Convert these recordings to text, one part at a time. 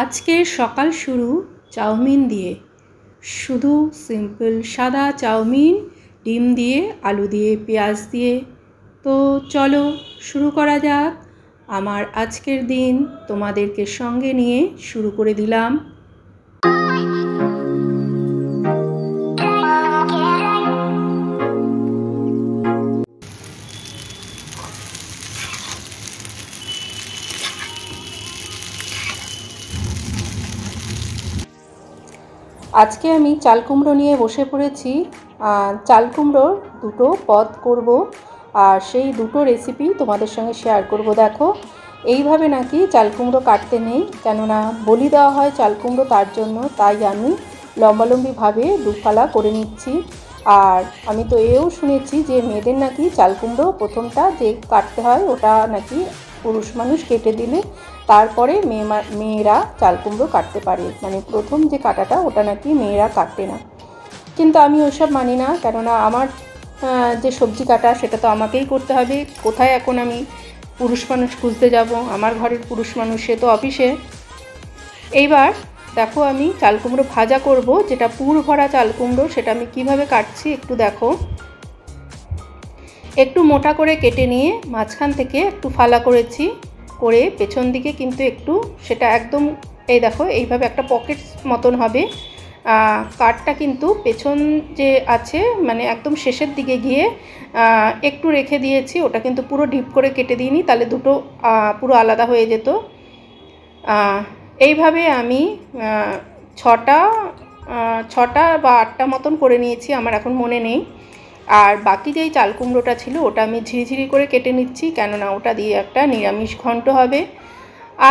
আজকে সকাল শুরু চাউমিন দিয়ে শুধু সিম্পল সাদা চাউমিন ডিম দিয়ে আলু দিয়ে পেঁয়াজ দিয়ে তো চলো শুরু করা যাক আমার আজকের দিন তোমাদেরকে সঙ্গে নিয়ে শুরু করে দিলাম আজকে আমি চাল কুমড়ো নিয়ে বসে পড়েছি চাল কুমড়োর দুটো পদ করব আর সেই দুটো রেসিপি তোমাদের সঙ্গে শেয়ার করব দেখো এইভাবে নাকি চাল কুমড়ো কাটতে নেই কেননা বলি দেওয়া হয় চাল কুমড়ো তার জন্য তাই আমি লম্বালম্বিভাবে দুফালা করে নিচ্ছি আর আমি তো এও শুনেছি যে মেয়েদের নাকি চাল কুমড়ো প্রথমটা যে কাটতে হয় ওটা নাকি পুরুষ মানুষ কেটে দিলে তারপরে মেয়ে মেয়েরা চাল কুমড়ো কাটতে পারে মানে প্রথম যে কাটাটা ওটা নাকি মেয়েরা কাটে না কিন্তু আমি ওসব মানি না কেননা আমার যে সবজি কাটা সেটা তো আমাকেই করতে হবে কোথায় এখন আমি পুরুষ মানুষ খুঁজতে যাব আমার ঘরের পুরুষ মানুষ সে তো অফিসে এইবার দেখো আমি চাল কুমড়ো ভাজা করব যেটা পুর ভরা চাল কুমড়ো সেটা আমি কিভাবে কাটছি একটু দেখো একটু মোটা করে কেটে নিয়ে মাঝখান থেকে একটু ফালা করেছি করে পেছন দিকে কিন্তু একটু সেটা একদম এই দেখো এইভাবে একটা পকেট মতন হবে কাঠটা কিন্তু পেছন যে আছে মানে একদম শেষের দিকে গিয়ে একটু রেখে দিয়েছি ওটা কিন্তু পুরো ডিপ করে কেটে দিইনি তাহলে দুটো পুরো আলাদা হয়ে যেত এইভাবে আমি ছটা ছটা বা আটটা মতন করে নিয়েছি আমার এখন মনে নেই আর বাকি যেই চাল কুমড়োটা ছিল ওটা আমি ঝিরিঝিরি করে কেটে নিচ্ছি কেননা ওটা দিয়ে একটা নিরামিষ ঘন্ট হবে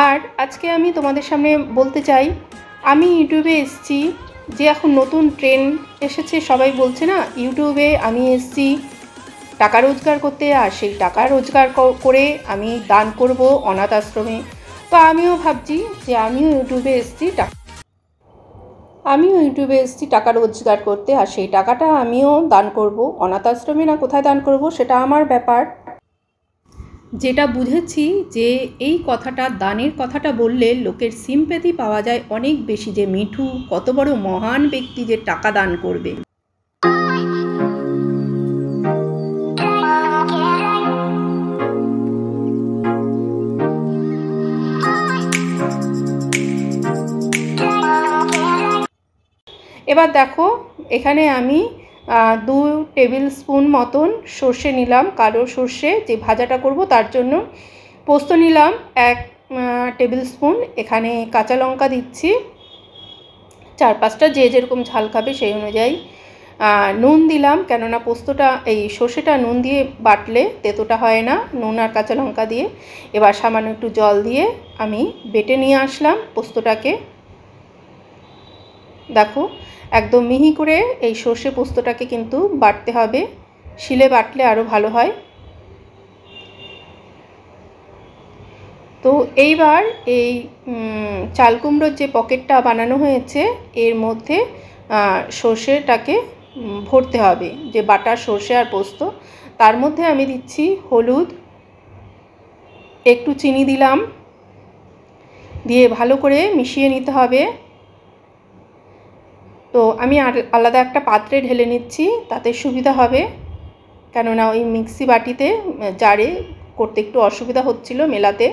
আর আজকে আমি তোমাদের সামনে বলতে চাই আমি ইউটিউবে এসছি যে এখন নতুন ট্রেন এসেছে সবাই বলছে না ইউটিউবে আমি এসছি টাকা রোজগার করতে আর সেই টাকা রোজগার করে আমি দান করব অনাথ আশ্রমে তো আমিও ভাবছি যে আমিও ইউটিউবে এসছি টাকা আমিও ইউটিউবে এসেছি টাকা রোজগার করতে আর সেই টাকাটা আমিও দান করব অনাথ আশ্রমে না কোথায় দান করব সেটা আমার ব্যাপার যেটা বুঝেছি যে এই কথাটা দানের কথাটা বললে লোকের সিম্প্যাথি পাওয়া যায় অনেক বেশি যে মিঠু কত বড় মহান ব্যক্তি যে টাকা দান করবে এবার দেখো এখানে আমি দু টেবিল স্পুন মতন সর্ষে নিলাম কালো সর্ষে যে ভাজাটা করব তার জন্য পোস্ত নিলাম এক টেবিল স্পুন এখানে কাঁচা লঙ্কা দিচ্ছি চার পাঁচটা যে যেরকম ঝাল খাবে সেই অনুযায়ী নুন দিলাম কেননা পোস্তটা এই সর্ষেটা নুন দিয়ে বাটলে তেতোটা হয় না নুন আর কাঁচা লঙ্কা দিয়ে এবার সামান্য একটু জল দিয়ে আমি বেটে নিয়ে আসলাম পোস্তটাকে দেখো একদম মিহি করে এই সর্ষে পোস্তটাকে কিন্তু বাটতে হবে শিলে বাটলে আরও ভালো হয় তো এইবার এই চাল কুমড়োর যে পকেটটা বানানো হয়েছে এর মধ্যে সর্ষেটাকে ভরতে হবে যে বাটার সর্ষে আর পোস্ত তার মধ্যে আমি দিচ্ছি হলুদ একটু চিনি দিলাম দিয়ে ভালো করে মিশিয়ে নিতে হবে তো আমি আলাদা একটা পাত্রে ঢেলে নিচ্ছি তাতে সুবিধা হবে কেননা ওই মিক্সি বাটিতে জারে করতে একটু অসুবিধা হচ্ছিল মেলাতে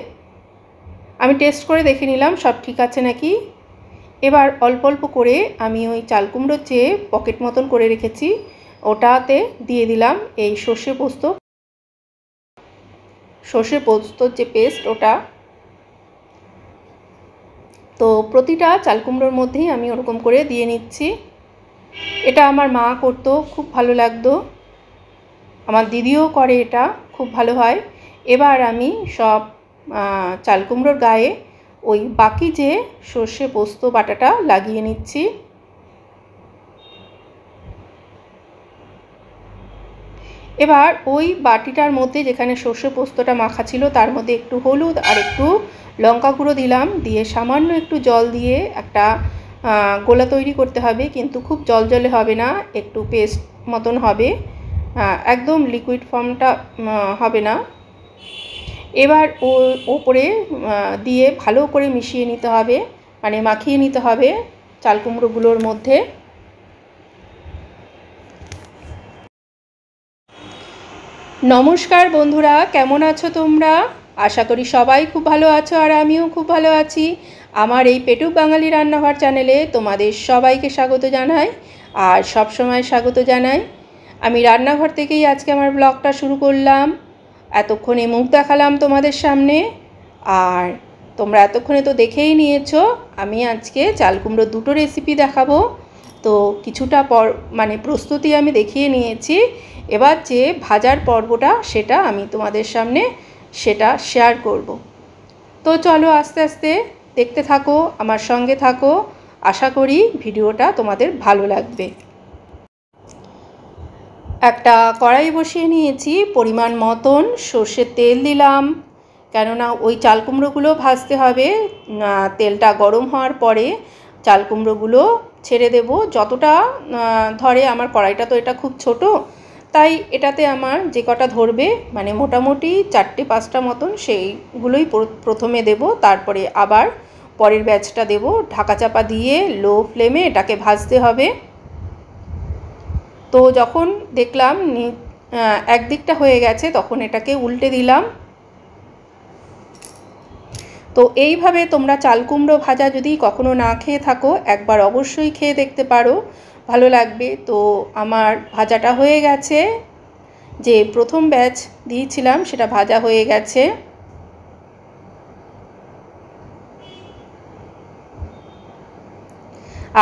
আমি টেস্ট করে দেখে নিলাম সব ঠিক আছে নাকি এবার অল্প অল্প করে আমি ওই চাল চেয়ে পকেট মতন করে রেখেছি ওটাতে দিয়ে দিলাম এই সর্ষে পোস্ত সর্ষে পোস্তর যে পেস্ট ওটা তো প্রতিটা চাল কুমড়োর মধ্যেই আমি ওরকম করে দিয়ে নিচ্ছি এটা আমার মা করতো খুব ভালো লাগতো আমার দিদিও করে এটা খুব ভালো হয় এবার আমি সব চাল কুমড়োর গায়ে ওই বাকি যে সর্ষে পোস্ত বাটাটা লাগিয়ে নিচ্ছি এবার ওই বাটিটার মধ্যে যেখানে সর্ষে পোস্তটা মাখা ছিল তার মধ্যে একটু হলুদ আর একটু লঙ্কা গুঁড়ো দিলাম দিয়ে সামান্য একটু জল দিয়ে একটা গোলা তৈরি করতে হবে কিন্তু খুব জল জলে হবে না একটু পেস্ট মতন হবে একদম লিকুইড ফর্মটা হবে না এবার ও ওপরে দিয়ে ভালো করে মিশিয়ে নিতে হবে মানে মাখিয়ে নিতে হবে চাল কুমড়োগুলোর মধ্যে নমস্কার বন্ধুরা কেমন আছো তোমরা আশা করি সবাই খুব ভালো আছো আর আমিও খুব ভালো আছি আমার এই পেটুক বাঙালি রান্নাঘর চ্যানেলে তোমাদের সবাইকে স্বাগত জানাই আর সব সময় স্বাগত জানাই আমি রান্নাঘর থেকেই আজকে আমার ব্লগটা শুরু করলাম এতক্ষণে মুখ দেখালাম তোমাদের সামনে আর তোমরা এতক্ষণে তো দেখেই নিয়েছো আমি আজকে চাল কুমড়ো দুটো রেসিপি দেখাবো তো কিছুটা পর মানে প্রস্তুতি আমি দেখিয়ে নিয়েছি এবার যে ভাজার পর্বটা সেটা আমি তোমাদের সামনে সেটা শেয়ার করব। তো চলো আস্তে আস্তে দেখতে থাকো আমার সঙ্গে থাকো আশা করি ভিডিওটা তোমাদের ভালো লাগবে একটা কড়াই বসিয়ে নিয়েছি পরিমাণ মতন সর্ষের তেল দিলাম কেননা ওই চাল কুমড়োগুলো ভাজতে হবে তেলটা গরম হওয়ার পরে চাল কুমড়োগুলো ছেড়ে দেব যতটা ধরে আমার কড়াইটা তো এটা খুব ছোট তাই এটাতে আমার যে কটা ধরবে মানে মোটামুটি চারটে পাঁচটা মতন সেইগুলোই প্রথমে দেব তারপরে আবার পরের ব্যাচটা দেব ঢাকা চাপা দিয়ে লো ফ্লেমে এটাকে ভাজতে হবে তো যখন দেখলাম একদিকটা হয়ে গেছে তখন এটাকে উল্টে দিলাম তো এইভাবে তোমরা চালকুমড়ো ভাজা যদি কখনো না খেয়ে থাকো একবার অবশ্যই খেয়ে দেখতে পারো ভালো লাগবে তো আমার ভাজাটা হয়ে গেছে যে প্রথম ব্যাচ দিয়েছিলাম সেটা ভাজা হয়ে গেছে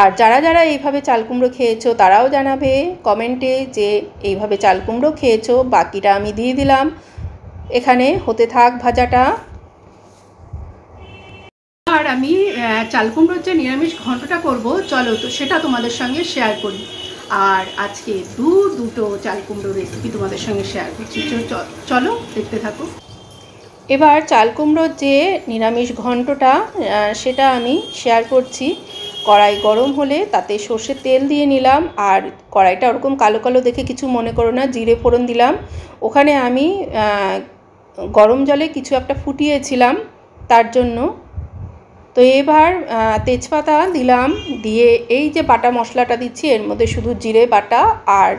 আর যারা যারা এইভাবে চাল কুমড়ো খেয়েছো তারাও জানাবে কমেন্টে যে এইভাবে চাল কুমড়ো খেয়েছো বাকিটা আমি দিয়ে দিলাম এখানে হতে থাক ভাজাটা আমি চাল কুমড়োর যে নিরামিষ ঘন্টটা করব চলো তো সেটা তোমাদের সঙ্গে শেয়ার করি আর আজকে দু দুটো চাল কুমড়ো রেসিপি তোমাদের সঙ্গে শেয়ার করছি চলো দেখতে থাকো এবার চাল কুমড়োর যে নিরামিষ ঘন্টটা সেটা আমি শেয়ার করছি কড়াই গরম হলে তাতে সর্ষের তেল দিয়ে নিলাম আর কড়াইটা ওরকম কালো কালো দেখে কিছু মনে করো না জিরে ফোড়ন দিলাম ওখানে আমি গরম জলে কিছু একটা ফুটিয়েছিলাম তার জন্য তো এবার তেজপাতা দিলাম দিয়ে এই যে বাটা মশলাটা দিচ্ছি এর মধ্যে শুধু জিরে বাটা আর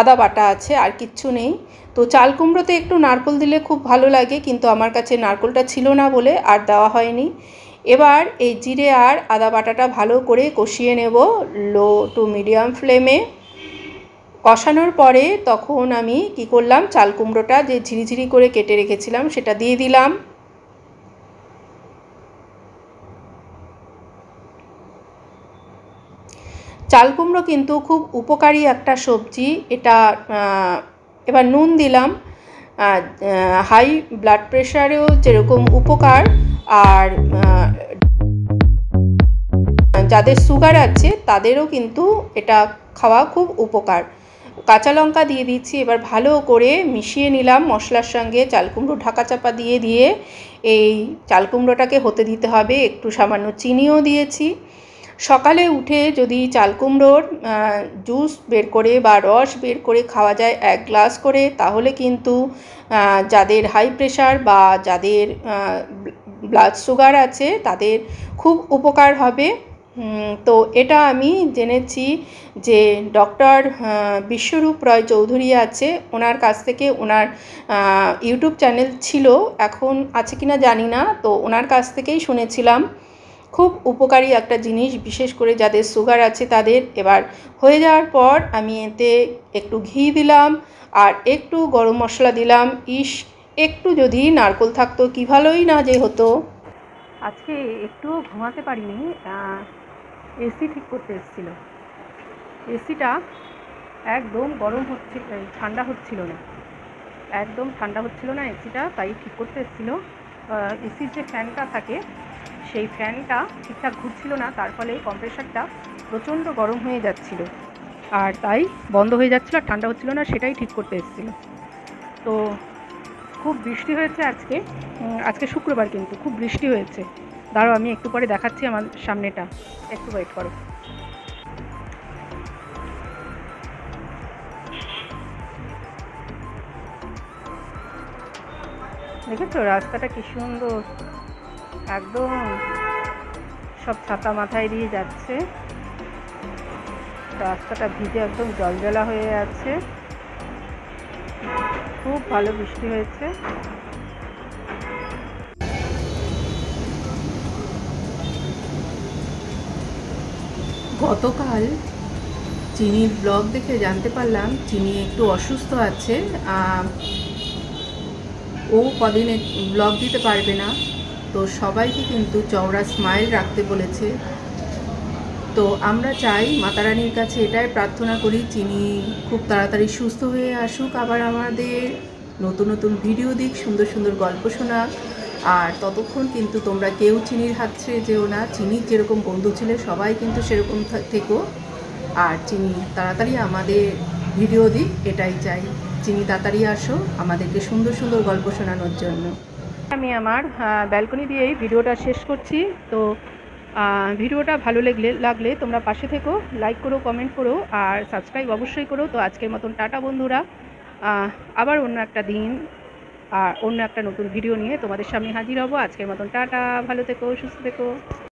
আদা বাটা আছে আর কিচ্ছু নেই তো চাল কুমড়োতে একটু নারকোল দিলে খুব ভালো লাগে কিন্তু আমার কাছে নারকোলটা ছিল না বলে আর দেওয়া হয়নি এবার এই জিরে আর আদা বাটাটা ভালো করে কষিয়ে নেব লো টু মিডিয়াম ফ্লেমে কষানোর পরে তখন আমি কি করলাম চাল কুমড়োটা যে ঝিরিঝিরি করে কেটে রেখেছিলাম সেটা দিয়ে দিলাম চাল কুমড়ো কিন্তু খুব উপকারী একটা সবজি এটা এবার নুন দিলাম হাই ব্লাড প্রেশারেও যেরকম উপকার আর যাদের সুগার আছে তাদেরও কিন্তু এটা খাওয়া খুব উপকার কাঁচা লঙ্কা দিয়ে দিচ্ছি এবার ভালো করে মিশিয়ে নিলাম মশলার সঙ্গে চাল কুমড়ো ঢাকা চাপা দিয়ে দিয়ে এই চাল কুমড়োটাকে হতে দিতে হবে একটু সামান্য চিনিও দিয়েছি সকালে উঠে যদি চালকুমড়োর জুস বের করে বা রস বের করে খাওয়া যায় এক গ্লাস করে তাহলে কিন্তু যাদের হাই প্রেশার বা যাদের ব্লাড সুগার আছে তাদের খুব উপকার হবে তো এটা আমি জেনেছি যে ডক্টর বিশ্বরূপ রয় চৌধুরী আছে ওনার কাছ থেকে ওনার ইউটিউব চ্যানেল ছিল এখন আছে কিনা জানি না তো ওনার কাছ থেকেই শুনেছিলাম খুব উপকারী একটা জিনিস বিশেষ করে যাদের সুগার আছে তাদের এবার হয়ে যাওয়ার পর আমি এতে একটু ঘি দিলাম আর একটু গরম মশলা দিলাম ইস একটু যদি নারকোল থাকতো কী ভালোই না যে হতো আজকে একটুও ঘুমাতে পারিনি এসি ঠিক করতে এসেছিল এসিটা একদম গরম হচ্ছে ঠান্ডা হচ্ছিল না একদম ঠান্ডা হচ্ছিল না এসিটা তাই ঠিক করতে এসেছিল এসির যে ফ্যানটা থাকে সেই ফ্যানটা ঠিকঠাক ঘুরছিল না তার ফলে কম্প্রেসারটা প্রচণ্ড গরম হয়ে যাচ্ছিল আর তাই বন্ধ হয়ে যাচ্ছিলো আর ঠান্ডা হচ্ছিলো না সেটাই ঠিক করতে এসেছিলো তো খুব বৃষ্টি হয়েছে আজকে আজকে শুক্রবার কিন্তু খুব বৃষ্টি হয়েছে দাঁড়াও আমি একটু পরে দেখাচ্ছি আমার সামনেটা একটু ওয়েট করো দেখেছো রাস্তাটা কি সুন্দর একদম সব ছাতা মাথায় দিয়ে যাচ্ছে রাস্তাটা ভিজে একদম জলজলা হয়ে আছে খুব ভালো বৃষ্টি হয়েছে গতকাল চিনির ব্লগ দেখে জানতে পারলাম চিনি একটু অসুস্থ আছে ও কদিন ব্লগ দিতে পারবে না তো সবাইকে কিন্তু চওড়া স্মাইল রাখতে বলেছে তো আমরা চাই মাতারানির কাছে এটাই প্রার্থনা করি চিনি খুব তাড়াতাড়ি সুস্থ হয়ে আসুক আবার আমাদের নতুন নতুন ভিডিও দিক সুন্দর সুন্দর গল্প শোনা আর ততক্ষণ কিন্তু তোমরা কেউ চিনির হাত ছেড়ে যেও না চিনি যেরকম বন্ধু ছিল সবাই কিন্তু সেরকম থেকো আর চিনি তাড়াতাড়ি আমাদের ভিডিও দিক এটাই চাই চিনি তাড়াতাড়ি আসো আমাদেরকে সুন্দর সুন্দর গল্প শোনানোর জন্য আমি আমার ব্যালকনি দিয়েই ভিডিওটা শেষ করছি তো ভিডিওটা ভালো লাগলে লাগলে তোমরা পাশে থেকো লাইক করো কমেন্ট করো আর সাবস্ক্রাইব অবশ্যই করো তো আজকের মতন টাটা বন্ধুরা আবার অন্য একটা দিন আর অন্য একটা নতুন ভিডিও নিয়ে তোমাদের সামনে হাজির হব আজকের মতন টাটা ভালো থেকো সুস্থ থেকো